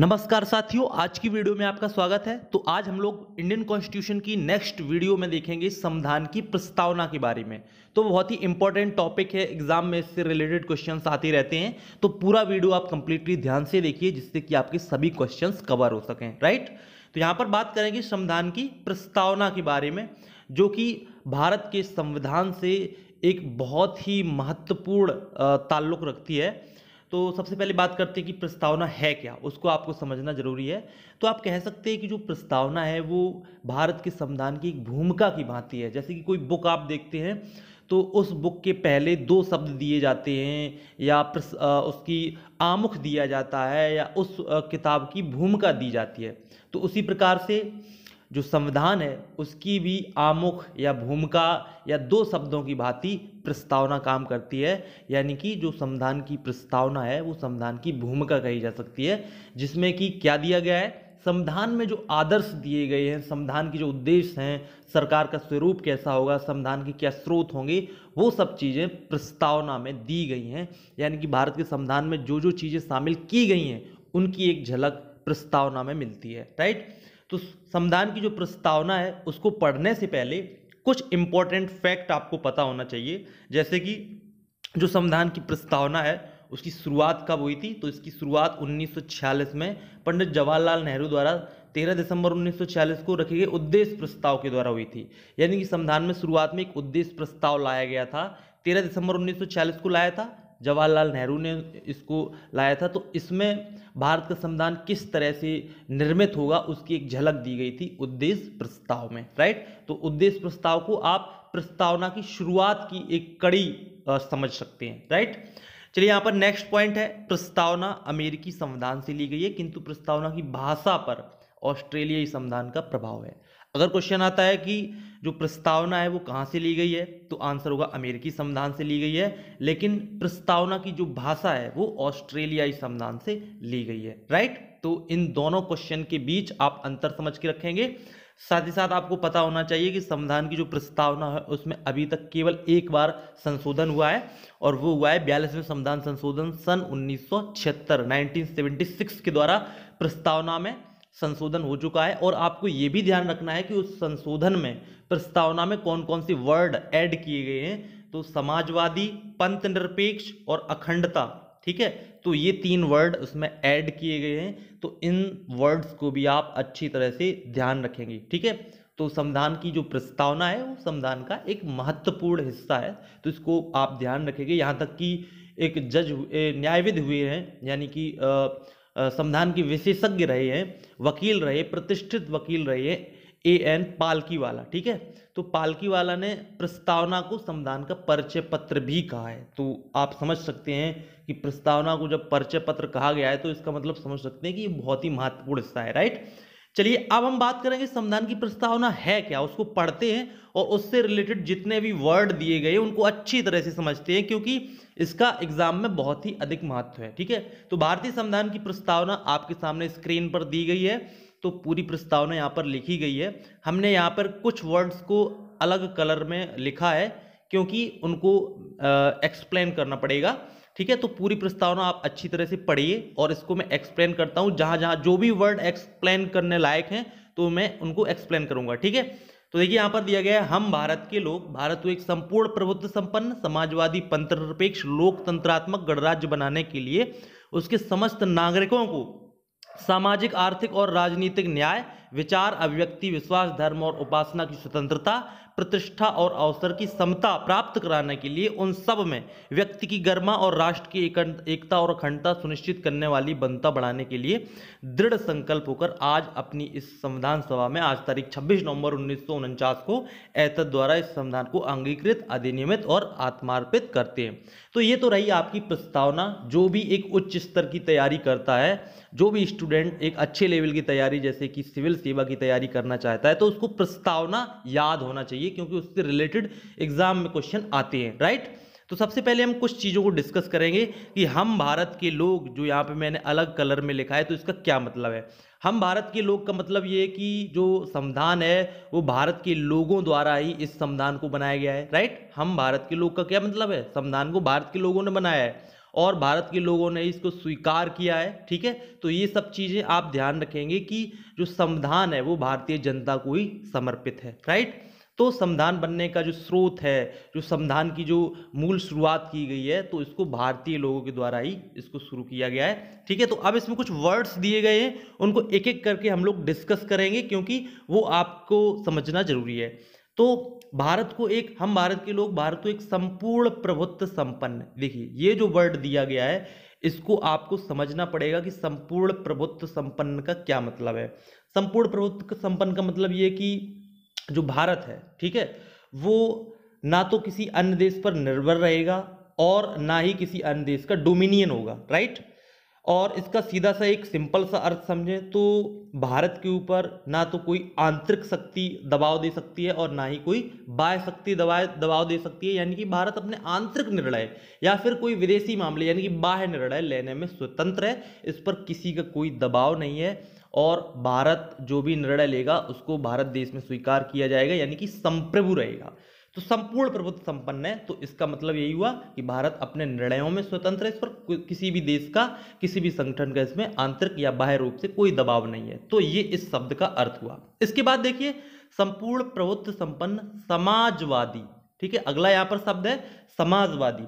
नमस्कार साथियों आज की वीडियो में आपका स्वागत है तो आज हम लोग इंडियन कॉन्स्टिट्यूशन की नेक्स्ट वीडियो में देखेंगे संविधान की प्रस्तावना के बारे में तो बहुत ही इंपॉर्टेंट टॉपिक है एग्जाम में इससे रिलेटेड क्वेश्चंस आते रहते हैं तो पूरा वीडियो आप कंप्लीटली ध्यान से देखिए जिससे कि आपके सभी क्वेश्चन कवर हो सकें राइट तो यहाँ पर बात करेंगे संविधान की प्रस्तावना के बारे में जो कि भारत के संविधान से एक बहुत ही महत्वपूर्ण ताल्लुक रखती है तो सबसे पहले बात करते हैं कि प्रस्तावना है क्या उसको आपको समझना जरूरी है तो आप कह सकते हैं कि जो प्रस्तावना है वो भारत के संविधान की एक भूमिका की भांति है जैसे कि कोई बुक आप देखते हैं तो उस बुक के पहले दो शब्द दिए जाते हैं या उसकी आमुख दिया जाता है या उस किताब की भूमिका दी जाती है तो उसी प्रकार से जो संविधान है उसकी भी आमुख या भूमिका या दो शब्दों की भांति प्रस्तावना काम करती है यानी कि जो संविधान की प्रस्तावना है वो संविधान की भूमिका कही जा सकती है जिसमें कि क्या दिया गया है संविधान में जो आदर्श दिए गए हैं संविधान की जो उद्देश्य हैं सरकार का स्वरूप कैसा होगा संविधान के क्या स्रोत होंगे वो सब चीज़ें प्रस्तावना में दी गई हैं यानी कि भारत के संविधान में जो जो चीज़ें शामिल की गई हैं उनकी एक झलक प्रस्तावना में मिलती है राइट तो संविधान की जो प्रस्तावना है उसको पढ़ने से पहले कुछ इंपॉर्टेंट फैक्ट आपको पता होना चाहिए जैसे कि जो संविधान की प्रस्तावना है उसकी शुरुआत कब हुई थी तो इसकी शुरुआत 1946 में पंडित जवाहरलाल नेहरू द्वारा 13 दिसंबर 1946 को रखे गए उद्देश्य प्रस्ताव के द्वारा हुई थी यानी कि संविधान में शुरुआत में एक उद्देश्य प्रस्ताव लाया गया था 13 दिसंबर 1946 को लाया था जवाहरलाल नेहरू ने इसको लाया था तो इसमें भारत का संविधान किस तरह से निर्मित होगा उसकी एक झलक दी गई थी उद्देश्य प्रस्ताव में राइट तो उद्देश्य प्रस्ताव को आप प्रस्तावना की शुरुआत की एक कड़ी समझ सकते हैं राइट चलिए यहाँ पर नेक्स्ट पॉइंट है प्रस्तावना अमेरिकी संविधान से ली गई है किंतु प्रस्तावना की भाषा पर ऑस्ट्रेलियाई संविधान का प्रभाव है अगर क्वेश्चन आता है कि जो प्रस्तावना है वो कहाँ से ली गई है तो आंसर होगा अमेरिकी संविधान से ली गई है लेकिन प्रस्तावना की जो भाषा है वो ऑस्ट्रेलियाई संविधान से ली गई है राइट तो इन दोनों क्वेश्चन के बीच आप अंतर समझ के रखेंगे साथ ही साथ आपको पता होना चाहिए कि संविधान की जो प्रस्तावना है उसमें अभी तक केवल एक बार संशोधन हुआ है और वो हुआ है बयालीसवें संविधान संशोधन सन उन्नीस सौ के द्वारा प्रस्तावना में संशोधन हो चुका है और आपको ये भी ध्यान रखना है कि उस संशोधन में प्रस्तावना में कौन कौन से वर्ड ऐड किए गए हैं तो समाजवादी पंथ निरपेक्ष और अखंडता ठीक है तो ये तीन वर्ड उसमें ऐड किए गए हैं तो इन वर्ड्स को भी आप अच्छी तरह से ध्यान रखेंगे ठीक है तो संविधान की जो प्रस्तावना है वो संविधान का एक महत्वपूर्ण हिस्सा है तो इसको आप ध्यान रखेंगे यहाँ तक कि एक जज न्यायविद हुए हैं यानी कि संविधान के विशेषज्ञ रहे हैं वकील रहे प्रतिष्ठित वकील रहे हैं ए एन पालकी वाला ठीक है तो पालकी वाला ने प्रस्तावना को संविधान का परिचय पत्र भी कहा है तो आप समझ सकते हैं कि प्रस्तावना को जब परिचय पत्र कहा गया है तो इसका मतलब समझ सकते हैं कि बहुत ही महत्वपूर्ण हिस्सा है राइट चलिए अब हम बात करेंगे संविधान की प्रस्तावना है क्या उसको पढ़ते हैं और उससे रिलेटेड जितने भी वर्ड दिए गए उनको अच्छी तरह से समझते हैं क्योंकि इसका एग्जाम में बहुत ही अधिक महत्व है ठीक है तो भारतीय संविधान की प्रस्तावना आपके सामने स्क्रीन पर दी गई है तो पूरी प्रस्तावना यहाँ पर लिखी गई है हमने यहाँ पर कुछ वर्ड्स को अलग कलर में लिखा है क्योंकि उनको एक्सप्लेन करना पड़ेगा ठीक है तो पूरी प्रस्तावना आप अच्छी तरह से पढ़िए और इसको मैं एक्सप्लेन करता हूँ जहाँ जहाँ जो भी वर्ड एक्सप्लेन करने लायक हैं तो मैं उनको एक्सप्लेन करूँगा ठीक है तो देखिए यहाँ पर दिया गया है हम भारत के लोग भारत को एक संपूर्ण प्रबुद्ध संपन्न समाजवादी पंत्रपेक्ष लोकतंत्रात्मक गणराज्य बनाने के लिए उसके समस्त नागरिकों को सामाजिक आर्थिक और राजनीतिक न्याय विचार अभिव्यक्ति विश्वास धर्म और उपासना की स्वतंत्रता प्रतिष्ठा और अवसर की समता प्राप्त कराने के लिए उन सब में व्यक्ति की गर्मा और राष्ट्र की एकता और अखंडता सुनिश्चित करने वाली बनता बढ़ाने के लिए दृढ़ संकल्प होकर आज अपनी इस संविधान सभा में आज तारीख 26 नवंबर उन्नीस को एतद द्वारा इस संविधान को अंगीकृत अधिनियमित और आत्मार्पित करते हैं तो ये तो रही आपकी प्रस्तावना जो भी एक उच्च स्तर की तैयारी करता है जो भी स्टूडेंट एक अच्छे लेवल की तैयारी जैसे कि सिविल सेवा की तैयारी करना चाहता है तो उसको प्रस्तावना याद होना चाहिए चाहिए क्योंकि उससे रिलेटेड एग्जाम में क्वेश्चन आते हैं राइट तो सबसे पहले हम कुछ चीज़ों को डिस्कस करेंगे कि हम भारत के लोग जो यहाँ पे मैंने अलग कलर में लिखा है तो इसका क्या मतलब है हम भारत के लोग का मतलब ये है कि जो संविधान है वो भारत के लोगों द्वारा ही इस संविधान को बनाया गया है राइट हम भारत के लोग का क्या मतलब है संविधान को भारत के लोगों ने बनाया है और भारत के लोगों ने इसको स्वीकार किया है ठीक है तो ये सब चीज़ें आप ध्यान रखेंगे कि जो संविधान है वो भारतीय जनता को ही समर्पित है राइट तो संविधान बनने का जो स्रोत है जो संविधान की जो मूल शुरुआत की गई है तो इसको भारतीय लोगों के द्वारा ही इसको शुरू किया गया है ठीक है तो अब इसमें कुछ वर्ड्स दिए गए हैं उनको एक एक करके हम लोग डिस्कस करेंगे क्योंकि वो आपको समझना जरूरी है तो भारत को एक हम भारत के लोग भारत को एक संपूर्ण प्रभुत्व संपन्न देखिए ये जो वर्ड दिया गया है इसको आपको समझना पड़ेगा कि संपूर्ण प्रभुत्व संपन्न का क्या मतलब है संपूर्ण प्रभुत्व संपन्न का मतलब ये कि जो भारत है ठीक है वो ना तो किसी अन्य देश पर निर्भर रहेगा और ना ही किसी अन्य देश का डोमिनियन होगा राइट और इसका सीधा सा एक सिंपल सा अर्थ समझें तो भारत के ऊपर ना तो कोई आंतरिक शक्ति दबाव दे सकती है और ना ही कोई बाह्य शक्ति दबाव दबाव दे सकती है यानी कि भारत अपने आंतरिक निर्णय या फिर कोई विदेशी मामले यानी कि बाह्य निर्णय लेने में स्वतंत्र है इस पर किसी का कोई दबाव नहीं है और भारत जो भी निर्णय लेगा उसको भारत देश में स्वीकार किया जाएगा यानी कि संप्रभु रहेगा तो संपूर्ण प्रभुत्व संपन्न है तो इसका मतलब यही हुआ कि भारत अपने निर्णयों में स्वतंत्र है इस पर किसी भी देश का किसी भी संगठन का इसमें आंतरिक या बाह्य रूप से कोई दबाव नहीं है तो ये इस शब्द का अर्थ हुआ इसके बाद देखिए संपूर्ण प्रभुत्व संपन्न समाजवादी ठीक है अगला यहां पर शब्द है समाजवादी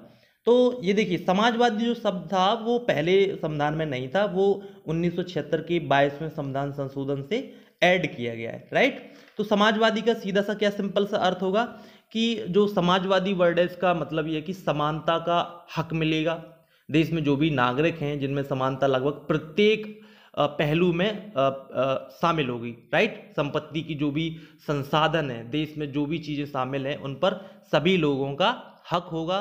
तो ये देखिए समाजवादी जो शब्द था वो पहले संविधान में नहीं था वो 1976 के बाईसवें संविधान संशोधन से ऐड किया गया है राइट तो समाजवादी का सीधा सा क्या सिंपल सा अर्थ होगा कि जो समाजवादी वर्ड है इसका मतलब ये कि समानता का हक मिलेगा देश में जो भी नागरिक हैं जिनमें समानता लगभग प्रत्येक पहलू में शामिल होगी राइट संपत्ति की जो भी संसाधन है देश में जो भी चीज़ें शामिल हैं उन पर सभी लोगों का हक होगा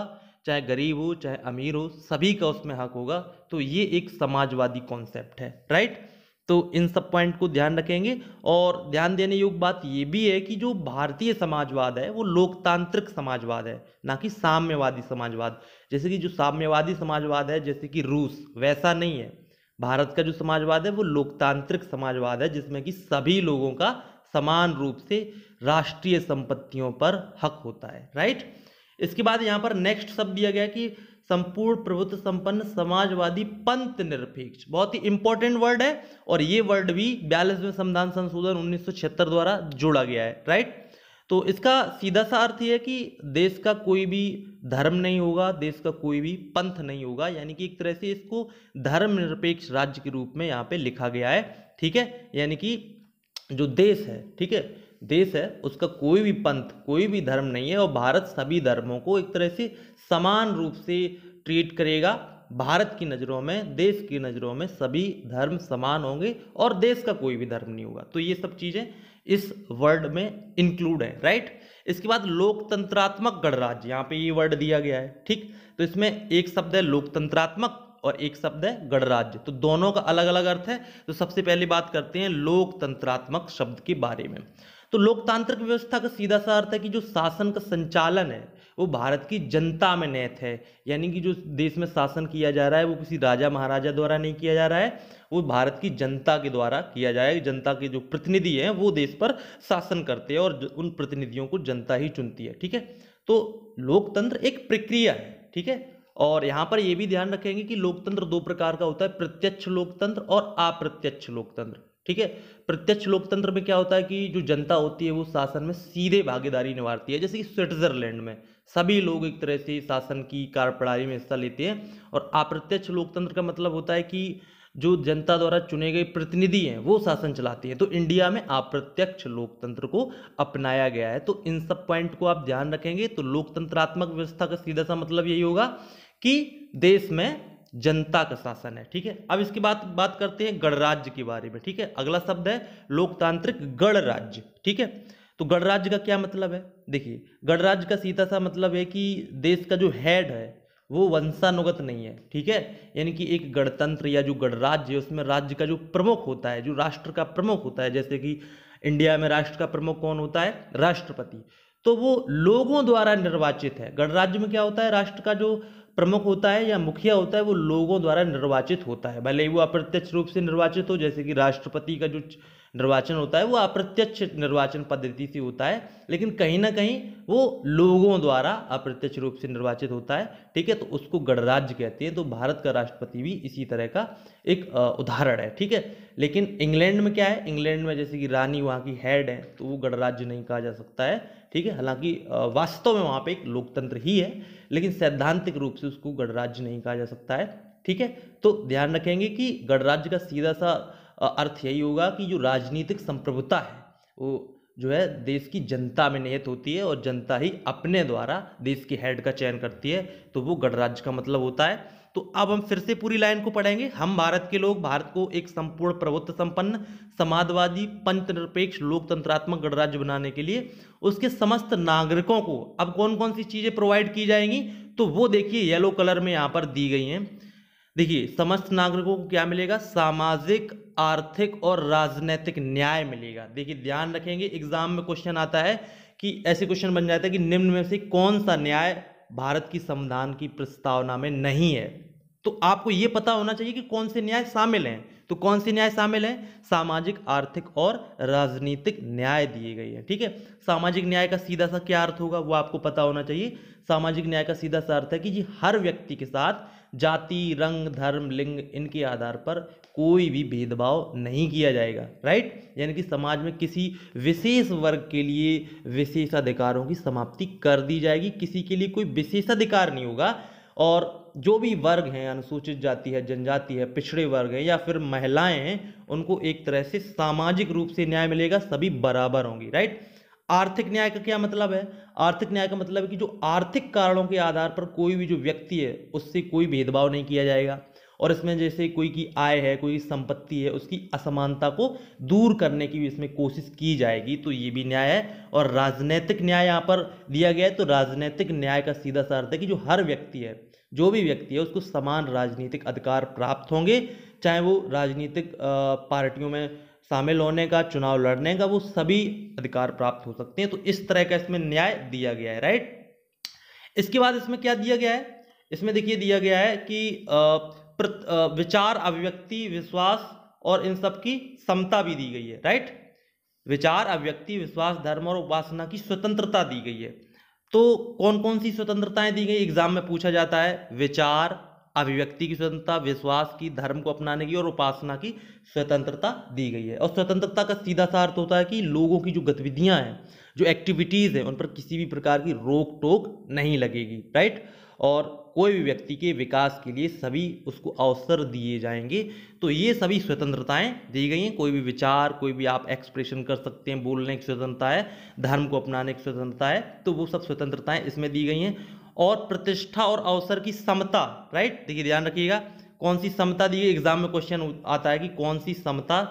चाहे गरीब हो चाहे अमीर हो सभी का उसमें हक होगा तो ये एक समाजवादी कॉन्सेप्ट है राइट तो इन सब पॉइंट को ध्यान रखेंगे और ध्यान देने योग्य बात ये भी है कि जो भारतीय समाजवाद है वो लोकतांत्रिक समाजवाद है ना कि साम्यवादी समाजवाद जैसे कि जो साम्यवादी समाजवाद है जैसे कि रूस वैसा नहीं है भारत का जो समाजवाद है वो लोकतांत्रिक समाजवाद है जिसमें कि सभी लोगों का समान रूप से राष्ट्रीय संपत्तियों पर हक होता है राइट इसके बाद यहाँ पर नेक्स्ट शब्द दिया गया कि संपूर्ण प्रभुत्व संपन्न समाजवादी पंथ निरपेक्ष बहुत ही इंपॉर्टेंट वर्ड है और ये वर्ड भी बयालीसवें संविधान संशोधन उन्नीस द्वारा जोड़ा गया है राइट तो इसका सीधा सा अर्थ यह है कि देश का कोई भी धर्म नहीं होगा देश का कोई भी पंथ नहीं होगा यानी कि एक तरह से इसको धर्मनिरपेक्ष राज्य के रूप में यहाँ पे लिखा गया है ठीक है यानी कि जो देश है ठीक है देश है उसका कोई भी पंथ कोई भी धर्म नहीं है और भारत सभी धर्मों को एक तरह से समान रूप से ट्रीट करेगा भारत की नज़रों में देश की नज़रों में सभी धर्म समान होंगे और देश का कोई भी धर्म नहीं होगा तो ये सब चीज़ें इस वर्ड में इंक्लूड है राइट इसके बाद लोकतंत्रात्मक गणराज्य यहाँ पे ये वर्ड दिया गया है ठीक तो इसमें एक शब्द है लोकतंत्रात्मक और एक शब्द है गणराज्य तो दोनों का अलग अलग अर्थ है तो सबसे पहले बात करते हैं लोकतंत्रात्मक शब्द के बारे में तो लोकतांत्रिक व्यवस्था का सीधा सा अर्थ है कि जो शासन का संचालन है वो भारत की जनता में नैत है यानी कि जो देश में शासन किया जा रहा है वो किसी राजा महाराजा द्वारा नहीं किया जा रहा है वो भारत की जनता के द्वारा किया जाए जनता के जो प्रतिनिधि हैं वो देश पर शासन करते हैं और उन प्रतिनिधियों को जनता ही चुनती है ठीक है तो लोकतंत्र एक प्रक्रिया है ठीक है और यहाँ पर ये भी ध्यान रखेंगे कि लोकतंत्र दो प्रकार का होता है प्रत्यक्ष लोकतंत्र और अप्रत्यक्ष लोकतंत्र ठीक है प्रत्यक्ष लोकतंत्र में क्या होता है कि जो जनता होती है वो शासन में सीधे भागीदारी निभाती है जैसे कि स्विट्जरलैंड में सभी लोग एक तरह से शासन की कार्यप्रणाली में हिस्सा लेते हैं और अप्रत्यक्ष लोकतंत्र का मतलब होता है कि जो जनता द्वारा चुने गए प्रतिनिधि हैं वो शासन चलाते हैं तो इंडिया में अप्रत्यक्ष लोकतंत्र को अपनाया गया है तो इन सब पॉइंट को आप ध्यान रखेंगे तो लोकतंत्रात्मक व्यवस्था का सीधा सा मतलब यही होगा कि देश में जनता का शासन है ठीक है अब इसके बाद बात करते हैं गणराज्य के बारे में ठीक है अगला शब्द है लोकतांत्रिक गणराज्य ठीक है तो गणराज्य का क्या मतलब है देखिए गणराज्य का सीधा सा मतलब है कि देश का जो हेड है वो वंशानुगत नहीं है ठीक है यानी कि एक गणतंत्र या जो गणराज्य है उसमें राज्य का जो प्रमुख होता है जो राष्ट्र का प्रमुख होता है जैसे कि इंडिया में राष्ट्र का प्रमुख कौन होता है राष्ट्रपति तो वो लोगों द्वारा निर्वाचित है गणराज्य में क्या होता है राष्ट्र का जो प्रमुख होता है या मुखिया होता है वो लोगों द्वारा निर्वाचित होता है भले ही वो अप्रत्यक्ष रूप से निर्वाचित हो जैसे कि राष्ट्रपति का जो निर्वाचन होता है वो अप्रत्यक्ष निर्वाचन पद्धति से होता है लेकिन कहीं ना कहीं वो लोगों द्वारा अप्रत्यक्ष रूप से निर्वाचित होता है ठीक है तो उसको गणराज्य कहते हैं तो भारत का राष्ट्रपति भी इसी तरह का एक उदाहरण है ठीक है लेकिन इंग्लैंड में क्या है इंग्लैंड में जैसे कि रानी वहाँ की हेड है तो वो गणराज्य नहीं कहा जा सकता है ठीक है हालांकि वास्तव में वहाँ पर एक लोकतंत्र ही है लेकिन सैद्धांतिक रूप से उसको गणराज्य नहीं कहा जा सकता है ठीक है तो ध्यान रखेंगे कि गणराज्य का सीधा सा अर्थ यही होगा कि जो राजनीतिक संप्रभुता है वो जो है देश की जनता में निहित होती है और जनता ही अपने द्वारा देश की हेड का चयन करती है तो वो गणराज्य का मतलब होता है तो अब हम फिर से पूरी लाइन को पढ़ेंगे हम भारत के लोग भारत को एक संपूर्ण प्रभुत्व संपन्न समाजवादी पंचनिरपेक्ष लोकतंत्रात्मक गणराज्य बनाने के लिए उसके समस्त नागरिकों को अब कौन कौन सी चीज़ें प्रोवाइड की जाएंगी तो वो देखिए येलो कलर में यहाँ पर दी गई हैं देखिए समस्त नागरिकों को क्या मिलेगा सामाजिक आर्थिक और राजनैतिक न्याय मिलेगा देखिए ध्यान रखेंगे एग्जाम में क्वेश्चन आता है कि ऐसे क्वेश्चन बन जाता है कि निम्न में से कौन सा न्याय भारत की संविधान की प्रस्तावना में नहीं है तो आपको ये पता होना चाहिए कि कौन से न्याय शामिल हैं तो कौन से न्याय शामिल हैं सामाजिक आर्थिक और राजनीतिक न्याय दिए गए हैं ठीक है सामाजिक न्याय का सीधा सा क्या अर्थ होगा वो आपको पता होना चाहिए सामाजिक न्याय का सीधा सा अर्थ है कि जी हर व्यक्ति के साथ जाति रंग धर्म लिंग इनके आधार पर कोई भी भेदभाव नहीं किया जाएगा राइट यानी कि समाज में किसी विशेष वर्ग के लिए विशेषाधिकारों की समाप्ति कर दी जाएगी किसी के लिए कोई विशेषाधिकार नहीं होगा और जो भी वर्ग हैं अनुसूचित जाति है जनजाति है पिछड़े वर्ग हैं या फिर महिलाएं हैं उनको एक तरह से सामाजिक रूप से न्याय मिलेगा सभी बराबर होंगी राइट आर्थिक न्याय का क्या मतलब है आर्थिक न्याय का मतलब है कि जो आर्थिक कारणों के आधार पर कोई भी जो व्यक्ति है उससे कोई भेदभाव नहीं किया जाएगा और इसमें जैसे कोई की आय है कोई की संपत्ति है उसकी असमानता को दूर करने की भी इसमें कोशिश की जाएगी तो ये भी न्याय है और राजनीतिक न्याय यहाँ पर दिया गया है तो राजनीतिक न्याय का सीधा सा अर्थ है कि जो हर व्यक्ति है जो भी व्यक्ति है उसको समान राजनीतिक अधिकार प्राप्त होंगे चाहे वो राजनीतिक पार्टियों में शामिल होने का चुनाव लड़ने का वो सभी अधिकार प्राप्त हो सकते हैं तो इस तरह का इसमें न्याय दिया गया है राइट इसके बाद इसमें क्या दिया गया है इसमें देखिए दिया गया है कि विचार अभिव्यक्ति विश्वास और इन सब की समता भी दी गई है राइट विचार अभिव्यक्ति विश्वास धर्म और उपासना की स्वतंत्रता दी गई है तो कौन कौन सी स्वतंत्रताएं दी गई एग्जाम में पूछा जाता है विचार अभिव्यक्ति की स्वतंत्रता विश्वास की धर्म को अपनाने की और उपासना की स्वतंत्रता दी गई है और स्वतंत्रता का सीधा सा अर्थ होता है कि लोगों की जो गतिविधियां हैं जो एक्टिविटीज़ हैं उन पर किसी भी प्रकार की रोक टोक नहीं लगेगी राइट और कोई भी व्यक्ति के विकास के लिए सभी उसको अवसर दिए जाएंगे तो ये सभी स्वतंत्रताएं दी गई हैं कोई भी विचार कोई भी आप एक्सप्रेशन कर सकते हैं बोलने की स्वतंत्रता है धर्म को अपनाने की स्वतंत्रता है तो वो सब स्वतंत्रताएं इसमें दी गई हैं और प्रतिष्ठा और अवसर की समता राइट देखिए ध्यान रखिएगा कौन सी समता दी गई एग्जाम में क्वेश्चन आता है कि कौन सी समता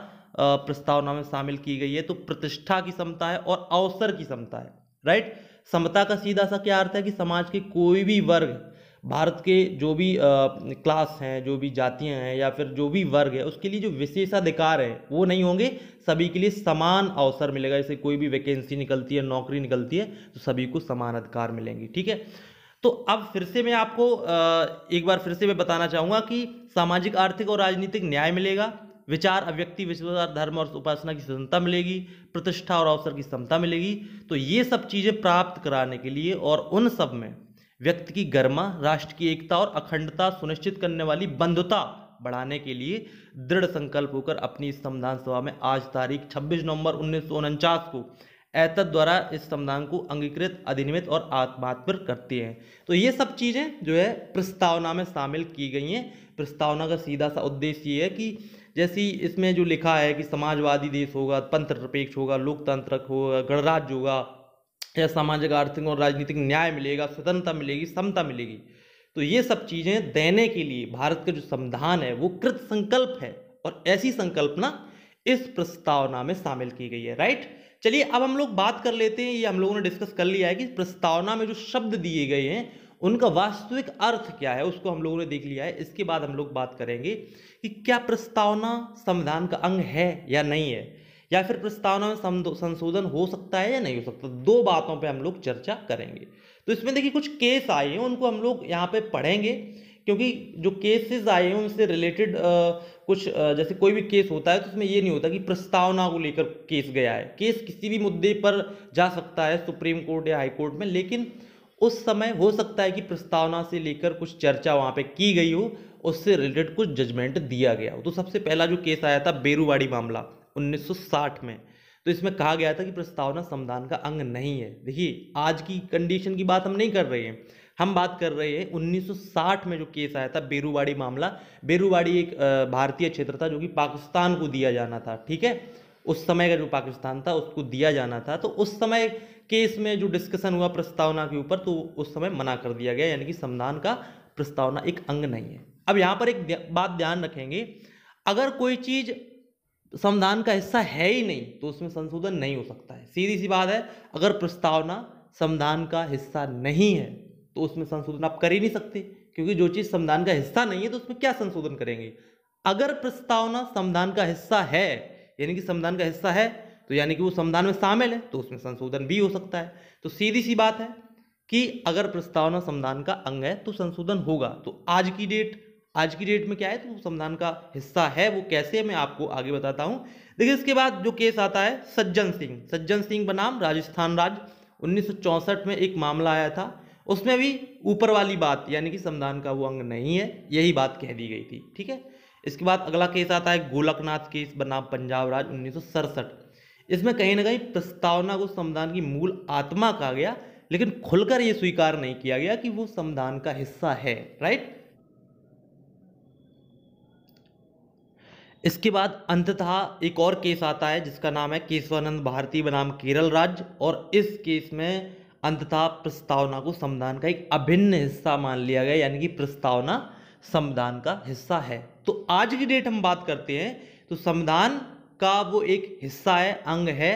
प्रस्तावना में शामिल की गई है तो प्रतिष्ठा की समता है और अवसर की समता है राइट समता का सीधा सा क्या अर्थ है कि समाज के कोई भी वर्ग भारत के जो भी आ, क्लास हैं जो भी जातियां हैं या फिर जो भी वर्ग है उसके लिए जो विशेषाधिकार है वो नहीं होंगे सभी के लिए समान अवसर मिलेगा जैसे कोई भी वैकेंसी निकलती है नौकरी निकलती है तो सभी को समान अधिकार मिलेंगे ठीक है तो अब फिर से मैं आपको एक बार फिर से मैं बताना चाहूँगा कि सामाजिक आर्थिक और राजनीतिक न्याय मिलेगा विचार अभिव्यक्ति विश्वास धर्म और उपासना की स्वतंत्रता मिलेगी प्रतिष्ठा और अवसर की क्षमता मिलेगी तो ये सब चीज़ें प्राप्त कराने के लिए और उन सब में व्यक्ति की गर्मा राष्ट्र की एकता और अखंडता सुनिश्चित करने वाली बंधुता बढ़ाने के लिए दृढ़ संकल्प होकर अपनी संविधान सभा में आज तारीख 26 नवंबर उन्नीस को एतद द्वारा इस संविधान को अंगीकृत अधिनियमित और आत्मात्मर करती हैं तो ये सब चीज़ें जो है प्रस्तावना में शामिल की गई हैं प्रस्तावना का सीधा सा उद्देश्य ये है कि जैसी इसमें जो लिखा है कि समाजवादी देश होगा पंथ निरपेक्ष होगा लोकतांत्रिक होगा गणराज्य होगा या सामाजिक आर्थिक और राजनीतिक न्याय मिलेगा स्वतंत्रता मिलेगी समता मिलेगी तो ये सब चीज़ें देने के लिए भारत का जो संविधान है वो कृत संकल्प है और ऐसी संकल्पना इस प्रस्तावना में शामिल की गई है राइट चलिए अब हम लोग बात कर लेते हैं ये हम लोगों ने डिस्कस कर लिया है कि प्रस्तावना में जो शब्द दिए गए हैं उनका वास्तविक अर्थ क्या है उसको हम लोगों ने देख लिया है इसके बाद हम लोग बात करेंगे कि क्या प्रस्तावना संविधान का अंग है या नहीं है या फिर प्रस्तावना में संशोधन हो सकता है या नहीं हो सकता दो बातों पे हम लोग चर्चा करेंगे तो इसमें देखिए कुछ केस आए हैं उनको हम लोग यहाँ पे पढ़ेंगे क्योंकि जो केसेस आए हैं उनसे रिलेटेड कुछ आ, जैसे कोई भी केस होता है तो उसमें ये नहीं होता कि प्रस्तावना को लेकर केस गया है केस किसी भी मुद्दे पर जा सकता है सुप्रीम कोर्ट या हाई कोर्ट में लेकिन उस समय हो सकता है कि प्रस्तावना से लेकर कुछ चर्चा वहाँ पे की गई हो उससे रिलेटेड कुछ जजमेंट दिया गया हो तो सबसे पहला जो केस आया था बेरूवाड़ी मामला 1960 में तो इसमें कहा गया था कि प्रस्तावना संविधान का अंग नहीं है देखिए आज की कंडीशन की बात हम नहीं कर रहे हैं हम बात कर रहे हैं 1960 में जो केस आया था बेरुवाड़ी मामला बेरूबाड़ी एक भारतीय क्षेत्र था जो कि पाकिस्तान को दिया जाना था ठीक है उस समय का जो पाकिस्तान था उसको दिया जाना था तो उस समय केस में जो डिस्कशन हुआ प्रस्तावना के ऊपर तो उस समय मना कर दिया गया यानी कि संविधान का प्रस्तावना एक अंग नहीं है अब यहाँ पर एक बात ध्यान रखेंगे अगर कोई चीज़ संविधान का हिस्सा है ही नहीं तो उसमें संशोधन नहीं हो सकता है सीधी सी बात है अगर प्रस्तावना संविधान का हिस्सा नहीं है तो उसमें संशोधन आप कर ही नहीं सकते क्योंकि जो चीज़ संविधान का हिस्सा नहीं है तो उसमें क्या संशोधन करेंगे अगर प्रस्तावना संविधान का हिस्सा है यानी कि संविधान का हिस्सा है तो यानी कि वो संविधान में शामिल है तो उसमें संशोधन भी हो सकता है तो सीधी सी बात है कि अगर प्रस्तावना संविधान का अंग है तो संशोधन होगा तो आज की डेट आज की डेट में क्या है तो संविधान का हिस्सा है वो कैसे मैं आपको आगे बताता हूँ देखिए इसके बाद जो केस आता है सज्जन सिंह सज्जन सिंह बनाम राजस्थान राज्य उन्नीस में एक मामला आया था उसमें भी ऊपर वाली बात यानी कि संविधान का वो अंग नहीं है यही बात कह दी गई थी ठीक है इसके बाद अगला केस आता है गोलकनाथ केस बनाम पंजाब राज उन्नीस इसमें कहीं ना कहीं प्रस्तावना को संविधान की मूल आत्मा कहा गया लेकिन खुलकर ये स्वीकार नहीं किया गया कि वो संविधान का हिस्सा है राइट इसके बाद अंततः एक और केस आता है जिसका नाम है केशवानंद भारती बनाम केरल राज्य और इस केस में अंततः प्रस्तावना को संविधान का एक अभिन्न हिस्सा मान लिया गया यानी कि प्रस्तावना संविधान का हिस्सा है तो आज की डेट हम बात करते हैं तो संविधान का वो एक हिस्सा है अंग है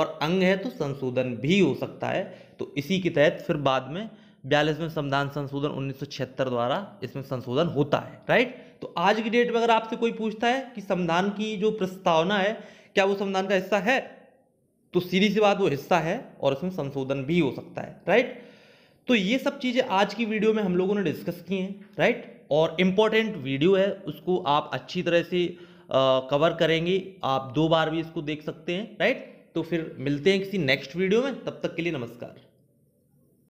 और अंग है तो संशोधन भी हो सकता है तो इसी के तहत फिर बाद में बयालीसवें संविधान संशोधन उन्नीस द्वारा इसमें संशोधन होता है राइट तो आज की डेट में अगर आपसे कोई पूछता है कि संविधान की जो प्रस्तावना है क्या वो संविधान का हिस्सा है तो सीधी सी बात वो हिस्सा है और उसमें संशोधन भी हो सकता है राइट तो ये सब चीज़ें आज की वीडियो में हम लोगों ने डिस्कस की हैं राइट और इम्पॉर्टेंट वीडियो है उसको आप अच्छी तरह से कवर करेंगे आप दो बार भी इसको देख सकते हैं राइट तो फिर मिलते हैं किसी नेक्स्ट वीडियो में तब तक के लिए नमस्कार